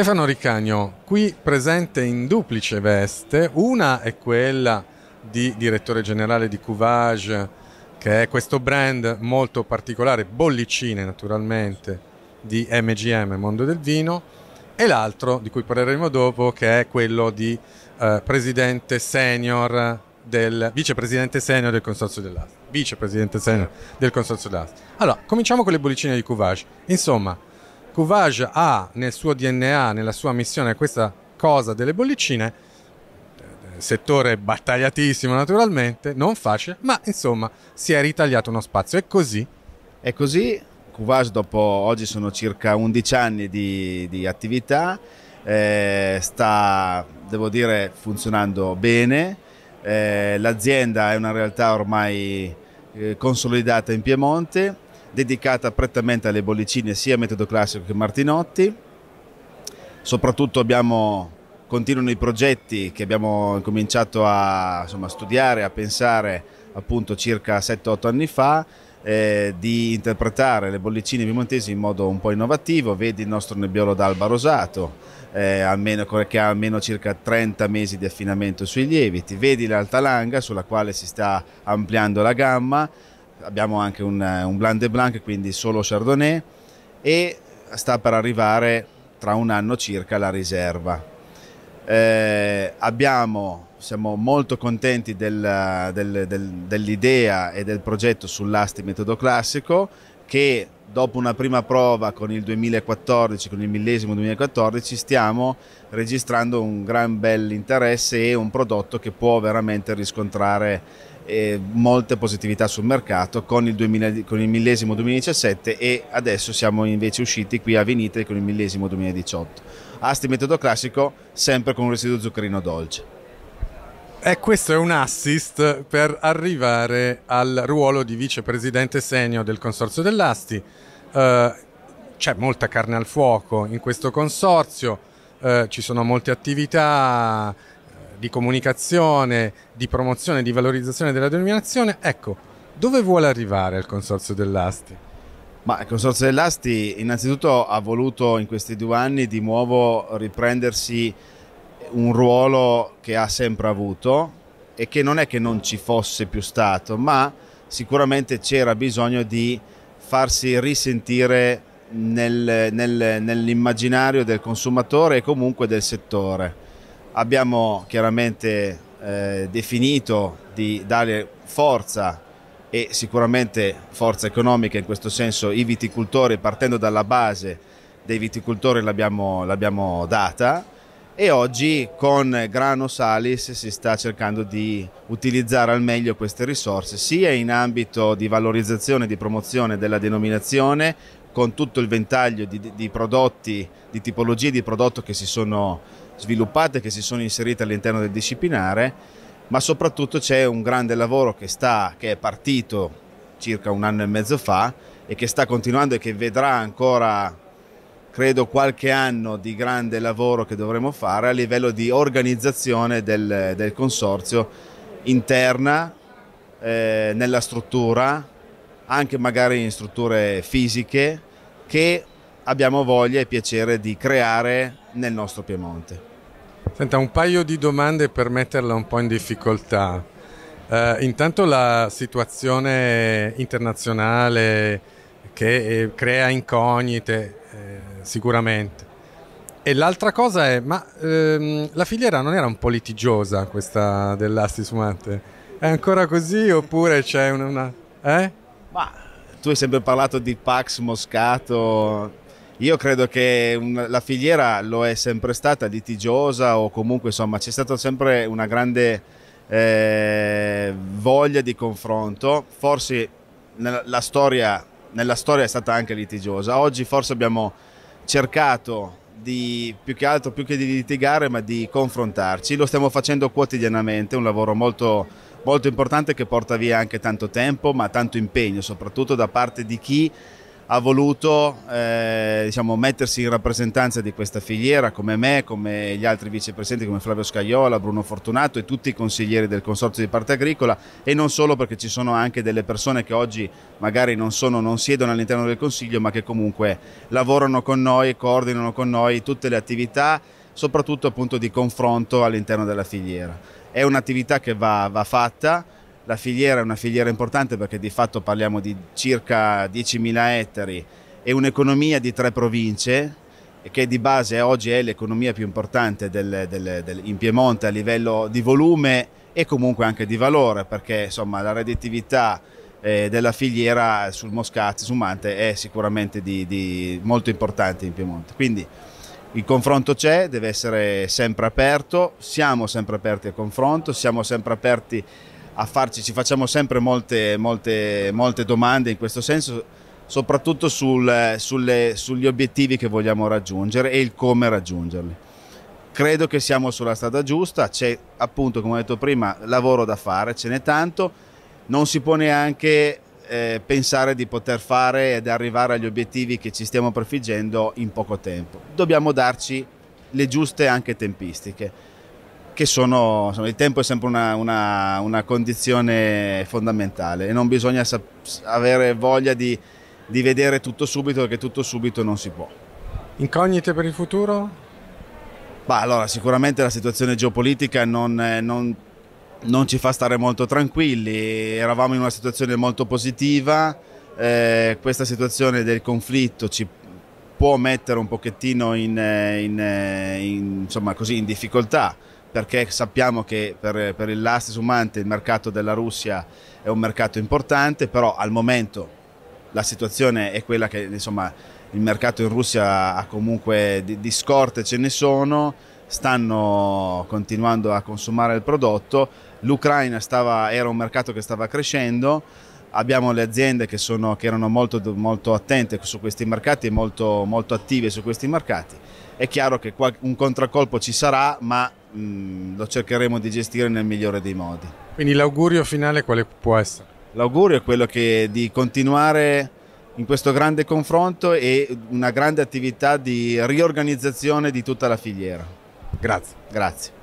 Stefano Riccagno, qui presente in duplice veste, una è quella di direttore generale di Couvage, che è questo brand molto particolare, bollicine naturalmente, di MGM, Mondo del Vino, e l'altro, di cui parleremo dopo, che è quello di eh, presidente senior del vicepresidente senior del consorzio dell'AS. Vicepresidente senior del consorzio dell'AS. Allora, cominciamo con le bollicine di Couvage. Insomma, Couvage ha nel suo DNA, nella sua missione, questa cosa delle bollicine, settore battagliatissimo naturalmente, non facile, ma insomma si è ritagliato uno spazio. È così? È così Couvage dopo oggi sono circa 11 anni di, di attività, eh, sta, devo dire, funzionando bene, eh, l'azienda è una realtà ormai eh, consolidata in Piemonte dedicata prettamente alle bollicine sia metodo classico che Martinotti. Soprattutto abbiamo, continuano i progetti che abbiamo cominciato a insomma, studiare, a pensare appunto circa 7-8 anni fa, eh, di interpretare le bollicine piemontesi in modo un po' innovativo. Vedi il nostro nebbiolo d'alba rosato, eh, almeno, che ha almeno circa 30 mesi di affinamento sui lieviti. Vedi l'altalanga sulla quale si sta ampliando la gamma abbiamo anche un, eh, un Blanc de Blanc, quindi solo Chardonnay e sta per arrivare tra un anno circa la riserva. Eh, abbiamo, siamo molto contenti del, del, del, dell'idea e del progetto sull'asti metodo classico che dopo una prima prova con il 2014, con il millesimo 2014, stiamo registrando un gran bel interesse e un prodotto che può veramente riscontrare eh, molte positività sul mercato con il, 2000, con il, millesimo 2017 e adesso siamo invece usciti qui a Venite con il millesimo 2018. Asti metodo classico sempre con un residuo zuccherino dolce. E eh, questo è un assist per arrivare al ruolo di vicepresidente senior del Consorzio dell'Asti. Eh, c'è molta carne al fuoco in questo consorzio, eh, ci sono molte attività, di comunicazione, di promozione, di valorizzazione della denominazione. Ecco, dove vuole arrivare il Consorzio dell'Asti? Ma il Consorzio dell'Asti innanzitutto ha voluto in questi due anni di nuovo riprendersi un ruolo che ha sempre avuto e che non è che non ci fosse più stato, ma sicuramente c'era bisogno di farsi risentire nel, nel, nell'immaginario del consumatore e comunque del settore. Abbiamo chiaramente eh, definito di dare forza e sicuramente forza economica in questo senso i viticoltori partendo dalla base dei viticoltori l'abbiamo, l'abbiamo data e oggi con Grano Salis si sta cercando di utilizzare al meglio queste risorse sia in ambito di valorizzazione e di promozione della denominazione con tutto il ventaglio di, di prodotti, di tipologie di prodotto che si sono sviluppate, che si sono inserite all'interno del disciplinare, ma soprattutto c'è un grande lavoro che, sta, che è partito circa un anno e mezzo fa e che sta continuando e che vedrà ancora, credo, qualche anno di grande lavoro che dovremo fare a livello di organizzazione del, del consorzio interna, eh, nella struttura, anche magari in strutture fisiche che abbiamo voglia e piacere di creare nel nostro Piemonte. Senta, un paio di domande per metterla un po' in difficoltà. Uh, intanto la situazione internazionale che eh, crea incognite, eh, sicuramente. E l'altra cosa è, ma ehm, la filiera non era un po' litigiosa questa dell'Astis Mate? È ancora così oppure c'è una... una eh? Ma tu hai sempre parlato di Pax Moscato, io credo che la filiera lo è sempre stata litigiosa o comunque insomma c'è stata sempre una grande eh, voglia di confronto, forse nella storia, nella storia, è stata anche litigiosa, oggi forse abbiamo cercato di più che altro più che di litigare ma di confrontarci, lo stiamo facendo quotidianamente, un lavoro molto molto importante che porta via anche tanto tempo ma tanto impegno soprattutto da parte di chi ha voluto eh, diciamo, mettersi in rappresentanza di questa filiera come me, come gli altri vicepresidenti come Flavio Scaiola, Bruno Fortunato e tutti i consiglieri del Consorzio di Parte Agricola e non solo perché ci sono anche delle persone che oggi magari non, sono, non siedono all'interno del Consiglio ma che comunque lavorano con noi e coordinano con noi tutte le attività soprattutto appunto di confronto all'interno della filiera è un'attività che va, va fatta, la filiera è una filiera importante perché di fatto parliamo di circa 10.000 ettari e un'economia di tre province che di base oggi è l'economia più importante del, del, del, in Piemonte a livello di volume e comunque anche di valore perché insomma, la redditività eh, della filiera sul Moscati, su Mante è sicuramente di, di molto importante in Piemonte. Quindi, il confronto c'è, deve essere sempre aperto, siamo sempre aperti al confronto, siamo sempre aperti a farci, ci facciamo sempre molte, molte, molte domande in questo senso, soprattutto sul, sulle, sugli obiettivi che vogliamo raggiungere e il come raggiungerli. Credo che siamo sulla strada giusta, c'è appunto come ho detto prima lavoro da fare, ce n'è tanto, non si può neanche eh, pensare di poter fare ed arrivare agli obiettivi che ci stiamo prefiggendo in poco tempo. Dobbiamo darci le giuste anche tempistiche, che sono, insomma, il tempo è sempre una, una, una condizione fondamentale e non bisogna avere voglia di, di vedere tutto subito perché tutto subito non si può. Incognite per il futuro? Bah, allora, sicuramente la situazione geopolitica non, non non ci fa stare molto tranquilli, eravamo in una situazione molto positiva, eh, questa situazione del conflitto ci può mettere un pochettino in, eh, in, eh, in, insomma, così, in difficoltà perché sappiamo che per, per il last sumante il mercato della Russia è un mercato importante, però al momento la situazione è quella che insomma, il mercato in Russia ha comunque di, di scorte ce ne sono, stanno continuando a consumare il prodotto, l'Ucraina era un mercato che stava crescendo, abbiamo le aziende che, sono, che erano molto, molto, attente su questi mercati e molto, molto, attive su questi mercati. È chiaro che un contraccolpo ci sarà, ma mh, lo cercheremo di gestire nel migliore dei modi. Quindi l'augurio finale quale può essere? L'augurio è quello che, di continuare in questo grande confronto e una grande attività di riorganizzazione di tutta la filiera. Grazie. Grazie.